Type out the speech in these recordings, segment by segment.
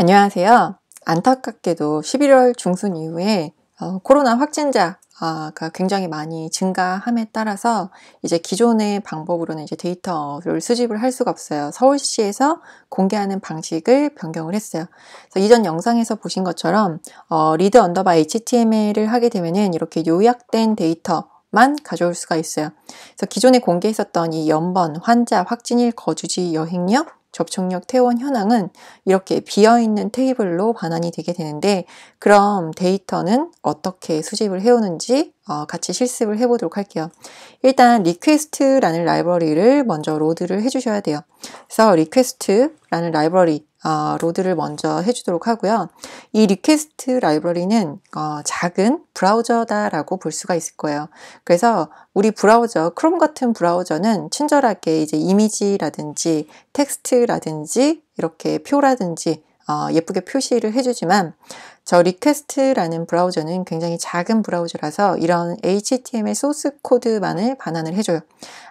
안녕하세요. 안타깝게도 11월 중순 이후에 어, 코로나 확진자가 굉장히 많이 증가함에 따라서 이제 기존의 방법으로는 이제 데이터를 수집을 할 수가 없어요. 서울시에서 공개하는 방식을 변경을 했어요. 이전 영상에서 보신 것처럼 리드 언더바 HTML을 하게 되면은 이렇게 요약된 데이터 만 가져올 수가 있어요. 그래서 기존에 공개했었던 이 연번, 환자, 확진일, 거주지, 여행력, 접촉력 퇴원 현황은 이렇게 비어있는 테이블로 반환이 되게 되는데 그럼 데이터는 어떻게 수집을 해오는지 어, 같이 실습을 해보도록 할게요. 일단 r e q u e s t 라는 라이브러리를 먼저 로드를 해주셔야 돼요. 그래서 r e q u e s t 라는 라이브러리 어, 로드를 먼저 해주도록 하고요. 이 리퀘스트 라이브러리는 어, 작은 브라우저다라고 볼 수가 있을 거예요. 그래서 우리 브라우저, 크롬 같은 브라우저는 친절하게 이제 이미지라든지 텍스트라든지 이렇게 표라든지 어, 예쁘게 표시를 해주지만 저 리퀘스트라는 브라우저는 굉장히 작은 브라우저라서 이런 HTML 소스 코드만을 반환을 해줘요.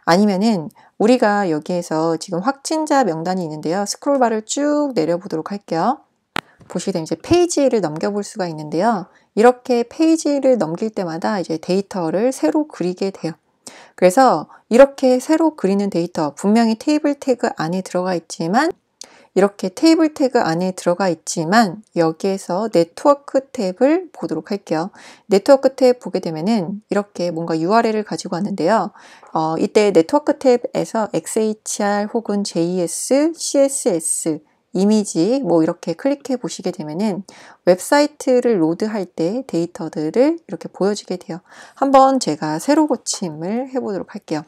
아니면은 우리가 여기에서 지금 확진자 명단이 있는데요. 스크롤바를 쭉 내려보도록 할게요. 보시게 되면 이제 페이지를 넘겨볼 수가 있는데요. 이렇게 페이지를 넘길 때마다 이제 데이터를 새로 그리게 돼요. 그래서 이렇게 새로 그리는 데이터 분명히 테이블 태그 안에 들어가 있지만 이렇게 테이블 태그 안에 들어가 있지만 여기에서 네트워크 탭을 보도록 할게요. 네트워크 탭 보게 되면은 이렇게 뭔가 URL을 가지고 왔는데요. 어, 이때 네트워크 탭에서 XHR 혹은 JS, CSS 이미지 뭐 이렇게 클릭해 보시게 되면은 웹사이트를 로드할 때 데이터들을 이렇게 보여지게 돼요. 한번 제가 새로 고침을 해보도록 할게요.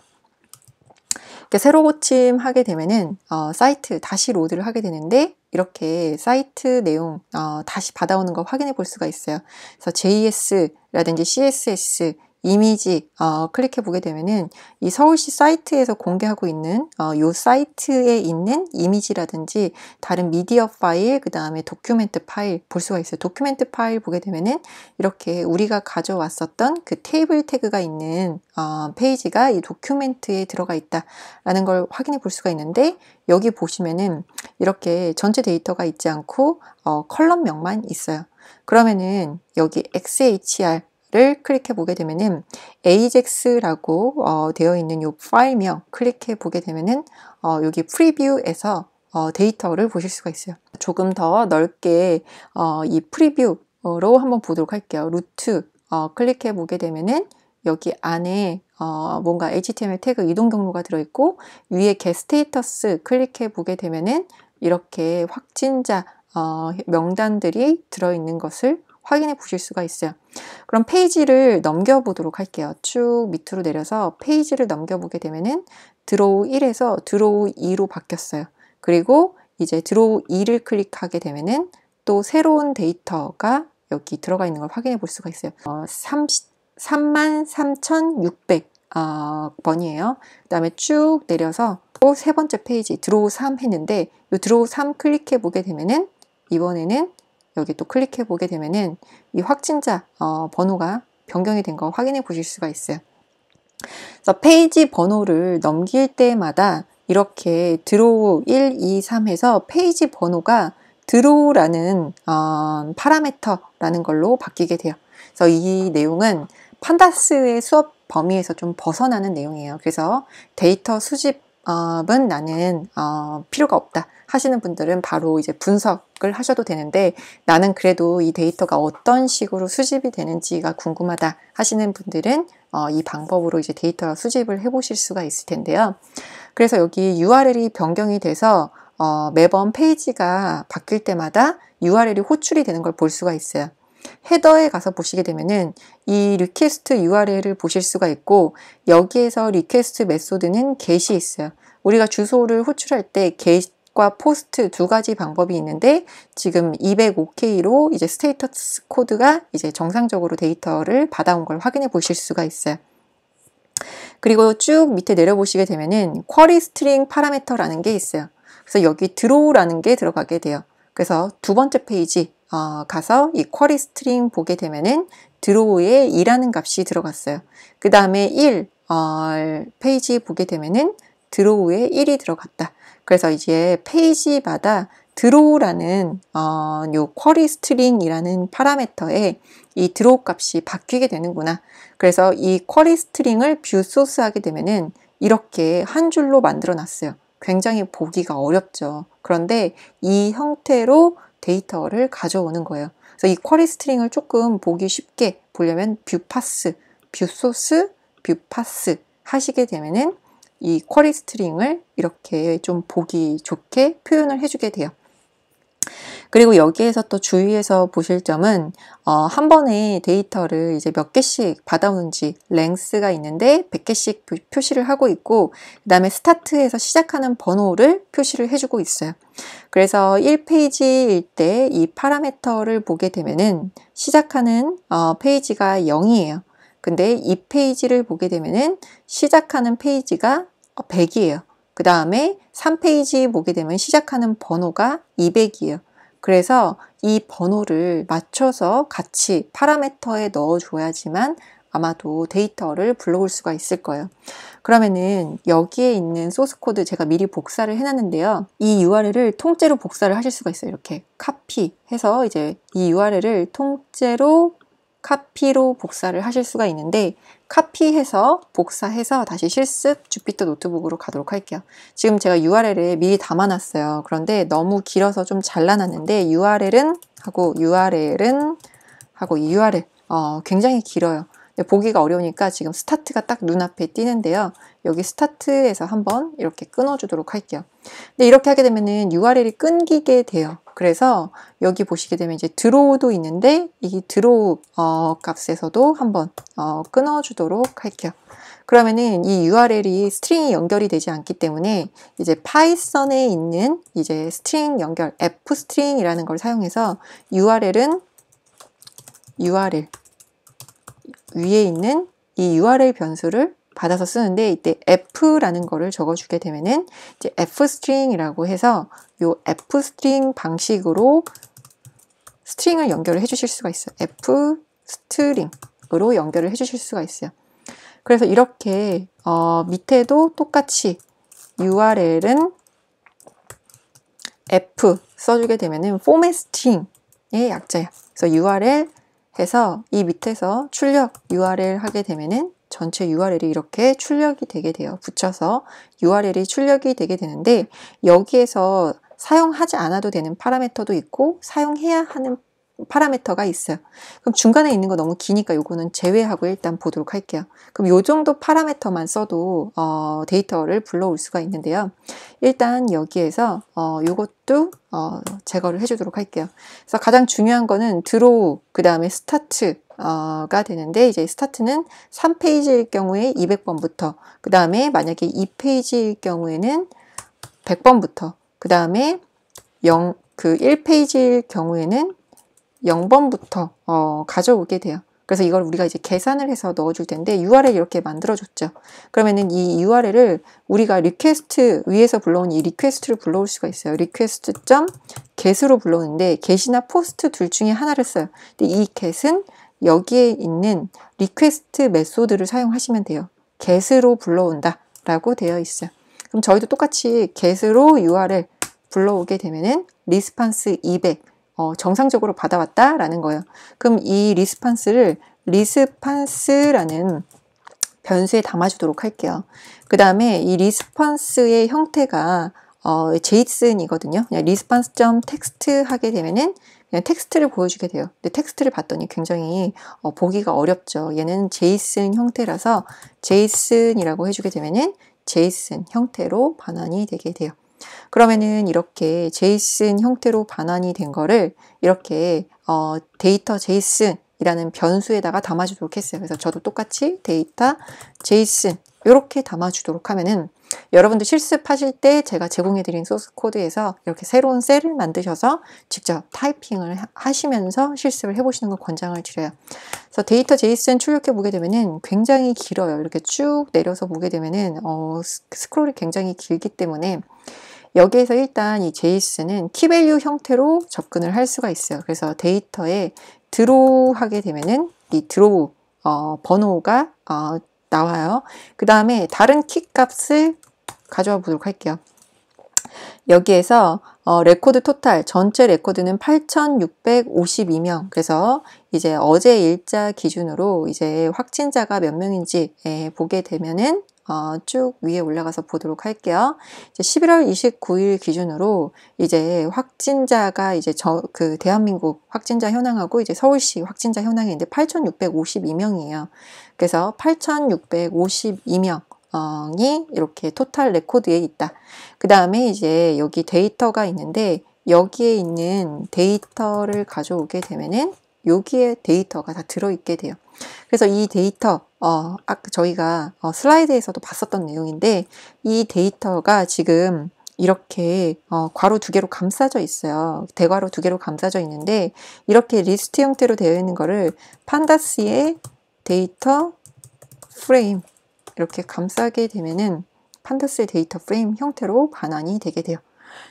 새로 고침하게 되면은 어, 사이트 다시 로드를 하게 되는데 이렇게 사이트 내용 어, 다시 받아오는 거 확인해 볼 수가 있어요. 그래서 JS라든지 CSS 이미지 어, 클릭해 보게 되면은 이 서울시 사이트에서 공개하고 있는 어, 요 사이트에 있는 이미지라든지 다른 미디어 파일 그 다음에 도큐멘트 파일 볼 수가 있어요 도큐멘트 파일 보게 되면은 이렇게 우리가 가져왔었던 그 테이블 태그가 있는 어, 페이지가 이 도큐멘트에 들어가 있다 라는 걸 확인해 볼 수가 있는데 여기 보시면은 이렇게 전체 데이터가 있지 않고 어, 컬럼명만 있어요 그러면은 여기 XHR 를 클릭해 보게 되면은 ajax라고 어, 되어 있는 요 파일명 클릭해 보게 되면은 어, 여기 프리뷰에서 어, 데이터를 보실 수가 있어요. 조금 더 넓게 어, 이 프리뷰로 한번 보도록 할게요. 루트 어, 클릭해 보게 되면은 여기 안에 어, 뭔가 HTML 태그 이동 경로가 들어있고 위에 게스 t 이터스 클릭해 보게 되면은 이렇게 확진자 어, 명단들이 들어있는 것을 확인해 보실 수가 있어요. 그럼 페이지를 넘겨보도록 할게요. 쭉 밑으로 내려서 페이지를 넘겨보게 되면은 드로우 1에서 드로우 2로 바뀌었어요. 그리고 이제 드로우 2를 클릭하게 되면은 또 새로운 데이터가 여기 들어가 있는 걸 확인해 볼 수가 있어요. 어, 33,600 어, 번이에요. 그 다음에 쭉 내려서 또 세 번째 페이지 드로우 3 했는데 이 드로우 3 클릭해 보게 되면은 이번에는 여기 또 클릭해 보게 되면은 이 확진자 어, 번호가 변경이 된 거 확인해 보실 수가 있어요. 그래서 페이지 번호를 넘길 때마다 이렇게 드로우 1, 2, 3에서 페이지 번호가 드로우라는 어, 파라메터라는 걸로 바뀌게 돼요. 그래서 이 내용은 판다스의 수업 범위에서 좀 벗어나는 내용이에요. 그래서 데이터 수집은 나는 어, 필요가 없다. 하시는 분들은 바로 이제 분석을 하셔도 되는데 나는 그래도 이 데이터가 어떤 식으로 수집이 되는지가 궁금하다 하시는 분들은 어, 이 방법으로 이제 데이터 수집을 해보실 수가 있을 텐데요. 그래서 여기 URL이 변경이 돼서 어, 매번 페이지가 바뀔 때마다 URL이 호출이 되는 걸 볼 수가 있어요. 헤더에 가서 보시게 되면은 이 리퀘스트 URL을 보실 수가 있고 여기에서 리퀘스트 메소드는 get이 있어요. 우리가 주소를 호출할 때 get 앱과 포스트 두 가지 방법이 있는데 지금 205K로 이제 스테이터스 코드가 이제 정상적으로 데이터를 받아온 걸 확인해 보실 수가 있어요. 그리고 쭉 밑에 내려보시게 되면은 쿼리 스트링 파라메터라는 게 있어요. 그래서 여기 드로우라는 게 들어가게 돼요. 그래서 두 번째 페이지 어, 가서 이 쿼리 스트링 보게 되면은 드로우에 2라는 값이 들어갔어요. 그 다음에 1 어, 페이지 보게 되면은 드로우에 1이 들어갔다. 그래서 이제 페이지마다 드로우라는 어, 요 쿼리 스트링이라는 파라메터에이 드로우 값이 바뀌게 되는구나. 그래서 이 쿼리 스트링을 뷰 소스 하게 되면은 이렇게 한 줄로 만들어 놨어요. 굉장히 보기가 어렵죠. 그런데 이 형태로 데이터를 가져오는 거예요. 그래서 이 쿼리 스트링을 조금 보기 쉽게 보려면 뷰 파스, 뷰 소스, 뷰 파스 하시게 되면은 이 쿼리 스트링을 이렇게 좀 보기 좋게 표현을 해주게 돼요. 그리고 여기에서 또 주의해서 보실 점은 어, 한 번에 데이터를 이제 몇 개씩 받아오는지 랭스가 있는데 100개씩 표시를 하고 있고 그 다음에 스타트에서 시작하는 번호를 표시를 해주고 있어요. 그래서 1페이지일 때 이 파라메터를 보게 되면은 시작하는 어, 페이지가 0이에요. 근데 이 페이지를 보게 되면은 시작하는 페이지가 100이에요. 그 다음에 3페이지 보게 되면 시작하는 번호가 200이에요. 그래서 이 번호를 맞춰서 같이 파라메터에 넣어줘야지만 아마도 데이터를 불러올 수가 있을 거예요. 그러면은 여기에 있는 소스 코드 제가 미리 복사를 해놨는데요. 이 URL을 통째로 복사를 하실 수가 있어요. 이렇게 카피해서 이제 이 URL을 통째로 카피로 복사를 하실 수가 있는데 카피해서 복사해서 다시 실습 주피터 노트북으로 가도록 할게요. 지금 제가 URL을 미리 담아놨어요. 그런데 너무 길어서 좀 잘라놨는데 URL은 하고 URL은 하고 URL 어, 굉장히 길어요. 보기가 어려우니까 지금 스타트가 딱 눈앞에 띄는데요. 여기 스타트에서 한번 이렇게 끊어주도록 할게요. 근데 이렇게 하게 되면은 URL이 끊기게 돼요. 그래서 여기 보시게 되면 이제 드로우도 있는데 이 드로우 어, 값에서도 한번 어, 끊어주도록 할게요. 그러면은 이 URL이 스트링이 연결이 되지 않기 때문에 이제 파이썬에 있는 이제 스트링 연결 f 스트링이라는 걸 사용해서 URL은 URL 위에 있는 이 URL 변수를 받아서 쓰는데 이때 f라는 거를 적어주게 되면은 이제 f i n g 이라고 해서 이 f s t r i n g 방식으로 스트링을 연결을 해주실 수가 있어요. f s t r i n g 으로 연결을 해주실 수가 있어요. 그래서 이렇게 어, 밑에도 똑같이 URL은 F 써주게 되면은 format s t r i n g 의 약자예요. 그래서 URL 해서 이 밑에서 출력 URL 하게 되면은 전체 URL이 이렇게 출력이 되게 돼요. 붙여서 URL이 출력이 되게 되는데 여기에서 사용하지 않아도 되는 파라메터도 있고 사용해야 하는 파라미터가 있어요. 그럼 중간에 있는 거 너무 기니까 요거는 제외하고 일단 보도록 할게요. 그럼 요 정도 파라미터만 써도 어, 데이터를 불러올 수가 있는데요. 일단 여기에서 어, 요것도 어, 제거를 해주도록 할게요. 그래서 가장 중요한 거는 드로우, 그 다음에 스타트, 가 되는데 이제 스타트는 3페이지일 경우에 200번부터 그 다음에 만약에 2페이지일 경우에는 100번부터 그 다음에 0, 그 1페이지일 경우에는 0번부터 어, 가져오게 돼요. 그래서 이걸 우리가 이제 계산을 해서 넣어줄 텐데 URL 이렇게 만들어줬죠. 그러면은 이 URL을 우리가 리퀘스트 위에서 불러온 이 리퀘스트를 불러올 수가 있어요. 리퀘스트 점 get으로 불러오는데 get이나 post 둘 중에 하나를 써요. 근데 이 get은 여기에 있는 리퀘스트 메소드를 사용하시면 돼요. get으로 불러온다 라고 되어 있어요. 그럼 저희도 똑같이 get으로 URL 불러오게 되면은 response 200 어, 정상적으로 받아왔다라는 거예요. 그럼 이 리스판스를 리스판스라는 변수에 담아주도록 할게요. 그 다음에 이 리스판스의 형태가 어, 제이슨이거든요. 그냥 리스판스 점텍 x t 하게 되면은 그냥 텍스트를 보여주게 돼요. 근데 텍스트를 봤더니 굉장히 어, 보기가 어렵죠. 얘는 제이슨 형태라서 제이슨이라고 해주게 되면은 제이슨 형태로 반환이 되게 돼요. 그러면은 이렇게 제이슨 형태로 반환이 된 거를 이렇게 어, 데이터 제이슨이라는 변수에다가 담아주도록 했어요. 그래서 저도 똑같이 데이터 제이슨 이렇게 담아주도록 하면은 여러분들 실습하실 때 제가 제공해드린 소스 코드에서 이렇게 새로운 셀을 만드셔서 직접 타이핑을 하시면서 실습을 해보시는 걸 권장을 드려요. 그래서 데이터 제이슨 출력해 보게 되면은 굉장히 길어요. 이렇게 쭉 내려서 보게 되면은 어, 스크롤이 굉장히 길기 때문에 여기에서 일단 이 제이슨은 키밸류 형태로 접근을 할 수가 있어요. 그래서 데이터에 드로우 하게 되면은 이 드로우 어, 번호가 어, 나와요. 그 다음에 다른 키 값을 가져와 보도록 할게요. 여기에서 어, 레코드 토탈 전체 레코드는 8,652명 그래서 이제 어제 일자 기준으로 이제 확진자가 몇 명인지 에, 예, 보게 되면은 어, 쭉 위에 올라가서 보도록 할게요. 이제 11월 29일 기준으로 이제 확진자가 이제 저그 대한민국 확진자 현황하고 이제 서울시 확진자 현황인데 8,652명이에요. 그래서 8,652명 이 이렇게 토탈 레코드에 있다. 그 다음에 이제 여기 데이터가 있는데 여기에 있는 데이터를 가져오게 되면은 여기에 데이터가 다 들어있게 돼요. 그래서 이 데이터, 어, 아까 저희가 어, 슬라이드에서도 봤었던 내용인데 이 데이터가 지금 이렇게 어, 괄호 두 개로 감싸져 있어요. 대괄호 두 개로 감싸져 있는데 이렇게 리스트 형태로 되어 있는 거를 판다스의 데이터 프레임 이렇게 감싸게 되면은 판다스의 데이터 프레임 형태로 반환이 되게 돼요.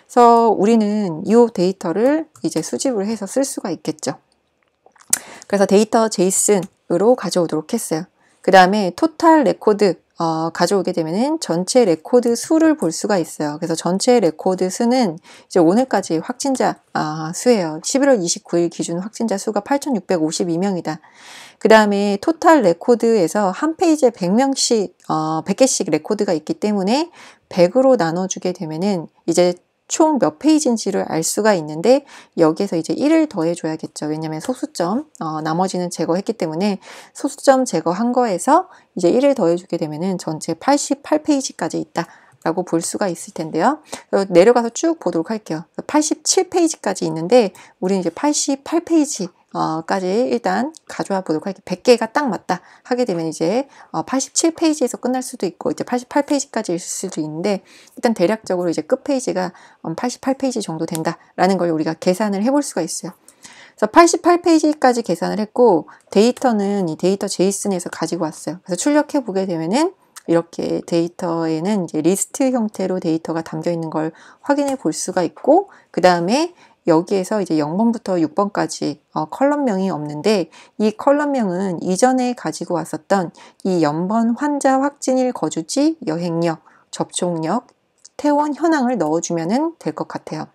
그래서 우리는 이 데이터를 이제 수집을 해서 쓸 수가 있겠죠. 그래서 데이터 제이슨으로 가져오도록 했어요. 그 다음에 토탈 레코드 어, 가져오게 되면은 전체 레코드 수를 볼 수가 있어요. 그래서 전체 레코드 수는 이제 오늘까지 확진자 아, 수예요. 11월 29일 기준 확진자 수가 8,652명이다. 그 다음에 토탈 레코드에서 한 페이지에 100명씩, 어, 100개씩 레코드가 있기 때문에 100으로 나눠주게 되면은 이제 총몇 페이지인지를 알 수가 있는데 여기에서 이제 1을 더해줘야겠죠. 왜냐하면 소수점 어, 나머지는 제거했기 때문에 소수점 제거한 거에서 이제 1을 더해주게 되면은 전체 88페이지까지 있다. 라고 볼 수가 있을 텐데요. 내려가서 쭉 보도록 할게요. 87페이지까지 있는데 우리는 이제 88페이지 어, 까지 일단 가져와 보도록 할게요. 100개가 딱 맞다 하게 되면 이제 어, 87페이지에서 끝날 수도 있고 이제 88페이지까지 일 수도 있는데 일단 대략적으로 이제 끝 페이지가 88페이지 음, 정도 된다라는 걸 우리가 계산을 해 볼 수가 있어요. 그래서 88페이지까지 계산을 했고 데이터는 이 데이터 제이슨에서 가지고 왔어요. 그래서 출력해 보게 되면은 이렇게 데이터에는 이제 리스트 형태로 데이터가 담겨 있는 걸 확인해 볼 수가 있고 그 다음에 여기에서 이제 0번부터 6번까지 어, 컬럼명이 없는데 이 컬럼명은 이전에 가지고 왔었던 이 연번 환자 확진일 거주지 여행력, 접촉력, 퇴원 현황을 넣어주면 될 것 같아요.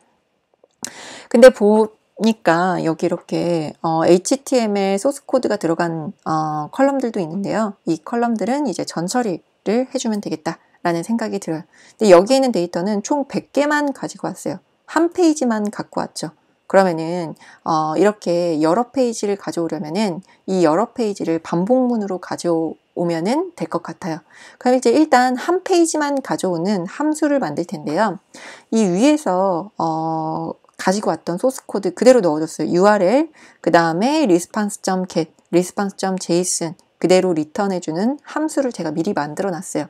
근데 보니까 여기 이렇게 어, HTML 소스 코드가 들어간 어, 컬럼들도 있는데요. 이 컬럼들은 이제 전처리를 해주면 되겠다라는 생각이 들어요. 근데 여기에 있는 데이터는 총 100개만 가지고 왔어요. 한 페이지만 갖고 왔죠. 그러면은 어, 이렇게 여러 페이지를 가져오려면은 이 여러 페이지를 반복문으로 가져오면은 될 것 같아요. 그럼 이제 일단 한 페이지만 가져오는 함수를 만들 텐데요. 이 위에서 어, 가지고 왔던 소스 코드 그대로 넣어줬어요. URL 그 다음에 response.get, response.json 그대로 리턴해주는 함수를 제가 미리 만들어놨어요.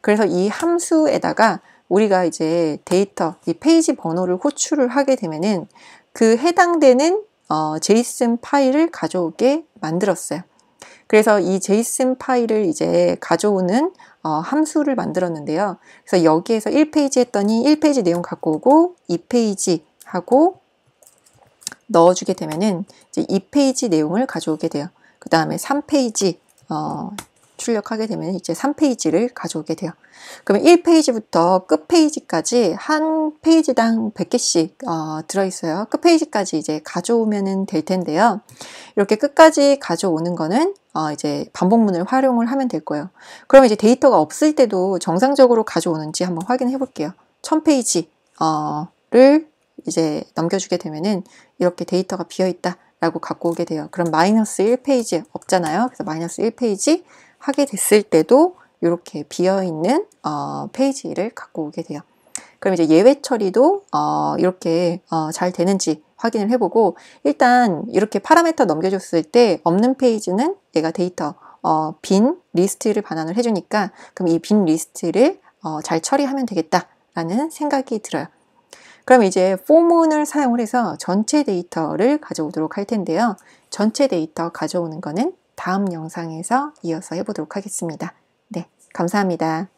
그래서 이 함수에다가 우리가 이제 데이터, 이 페이지 번호를 호출을 하게 되면은 그 해당되는 어, 제이슨 파일을 가져오게 만들었어요. 그래서 이 제이슨 파일을 이제 가져오는 어, 함수를 만들었는데요. 그래서 여기에서 1페이지 했더니 1페이지 내용 갖고 오고 2페이지 하고 넣어주게 되면은 이제 2페이지 내용을 가져오게 돼요. 그 다음에 3페이지 어, 출력하게 되면 이제 3페이지를 가져오게 돼요. 그러면 1페이지부터 끝페이지까지 한 페이지당 100개씩 어, 들어있어요. 끝페이지까지 이제 가져오면 될 텐데요. 이렇게 끝까지 가져오는 거는 어, 이제 반복문을 활용을 하면 될 거예요. 그러면 이제 데이터가 없을 때도 정상적으로 가져오는지 한번 확인해 볼게요. 1000페이지를 어, 이제 넘겨주게 되면은 이렇게 데이터가 비어있다. 라고 갖고 오게 돼요. 그럼 마이너스 1페이지 없잖아요. 그래서 마이너스 1페이지 하게 됐을 때도 이렇게 비어있는 어, 페이지를 갖고 오게 돼요. 그럼 이제 예외 처리도 어, 이렇게 어, 잘 되는지 확인을 해보고 일단 이렇게 파라메터 넘겨줬을 때 없는 페이지는 얘가 데이터 어, 빈 리스트를 반환을 해주니까 그럼 이 빈 리스트를 어, 잘 처리하면 되겠다라는 생각이 들어요. 그럼 이제 포문을 사용을 해서 전체 데이터를 가져오도록 할 텐데요. 전체 데이터 가져오는 거는 다음 영상에서 이어서 해보도록 하겠습니다. 네, 감사합니다.